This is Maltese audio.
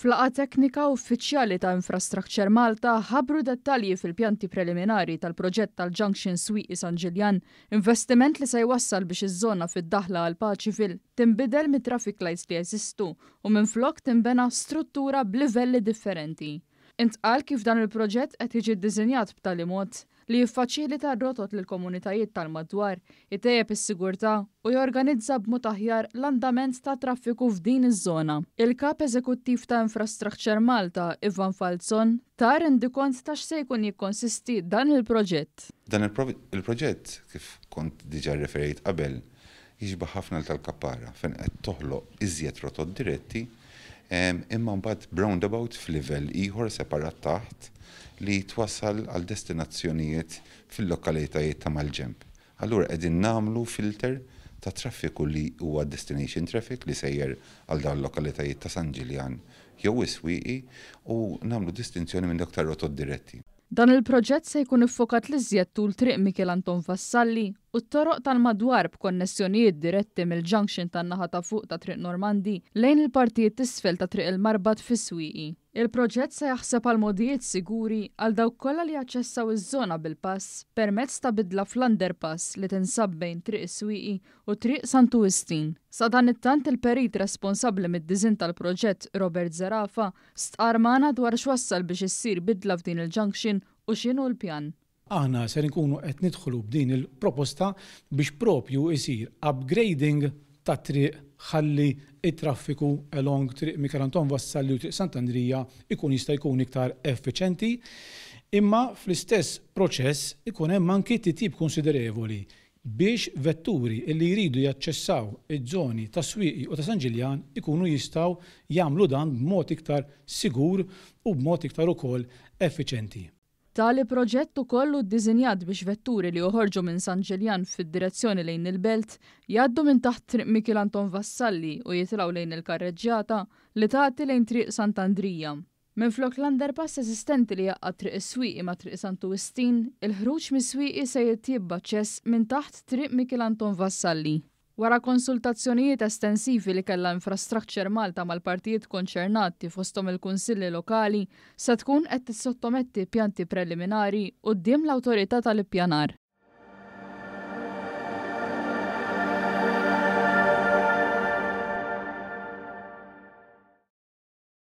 Flaqa teknika uffiċjali ta' infrastructure Malta ħabru dettalji fil-pjanti preliminari tal-proġett tal-Junction Suite San Ġiljan, investiment li se jwassal biex iż-żona fid-daħla għal Paċifil timbidel mit traffic lights li jeżistu u minn flok timbena struttura b'livelli differenti. Intqal kif dan il-proġett qed jiġi ddiżinjat b'tali mod li jiffaċilita rotot lil komunitajiet tal-madwar, itejjeb is-sigurtà u jorganizza b'mod aħjar l-andament ta' traffiku f'din iż-żona. Il-kap eżekuttiv ta' infrastructure Malta, Ivan Falzon, ta' rendi kont ta' x'se jkun jikkonsisti dan il-proġett. Dan il-proġett kif kont diġa referejt qabel jiġbaħ ħafna tal kapara fejn qed toħloq iżjed rotot diretti imma mbagħad roundabout f'livell ieħor separat taħt li twassal għal destinazzjonijiet fil-lokalitajiet ta' mal-ġemp. Allura qegħdin namlu filter ta' traffiku li huwa destination traffic li sejjer għal dawn lokalitajiet ta' San Ġiljan jew iswiqi u namlu distinzjoni minn dak tar rotod diretti. Dan il-proġett se jkun iffokat li żjed tul triq Mikel Anton Fassalli, u t-toroq tal-madwar b'konnessjonijiet diretti mill-junction tan-naħa ta' fuq ta' triq Normandi lejn il-partijiet isfel ta' triq il-Marbat fis-Swieqi. Il-proġett se jaħseb għal modijiet siguri għal dawk kollha li jaċċessaw iż-żona bil-pass permezz ta' bidla fl-underpass li tinsab bejn triq Swiqi u triq Istin. Sa dan it-tant il-perit responsabbli mid-diżin tal-proġett Robert Zarafa stqarmana dwar x'wassal biex issir bidla f'din il-junction u x'inhu l-pjan. Aħna ser nkunu qed nidħlu b'din il-proposta biex propju isir upgrading ta' triq ħalli it-traffiku along triq Mikaranton Vassalli u triq Sant'Andrija ikun jista' jkun iktar effiċenti. Imma fl-istess proċess ikun hemm anki titjib konsiderevoli biex vetturi li jridu jaċċessaw iż-żoni ta' Swieqi u ta' San Ġiljan ikunu jistaw jagħmlu dan b'mod iktar sigur u b'mod iktar ukoll effiċenti. Tali proġett d-dizinjad biex vetturi li joħorġu minn San Ġiljan fid-direzzjoni lejn il-belt jgħaddu minn taħt triq Mikil Anton Vassalli u jitilgħu lejn il-karreġġjata li tagħti lejn triq Sant'Andrija. Minn flok l-underpass esistenti li jaqqa triq is-swieqi ma' triq Santu Wistin, il-ħruġ mis-swieqi se jittibba ċess minn taħt triq Mikil Anton Vassalli. Wara konsultazzjonijiet estensivi li kellha infrastructure Malta mal-partijiet konċernati fostom il-Kunsilli Lokali, se tkun qed tissottometti pjanti preliminari quddiem l-Awtorità tal-Ippjanar.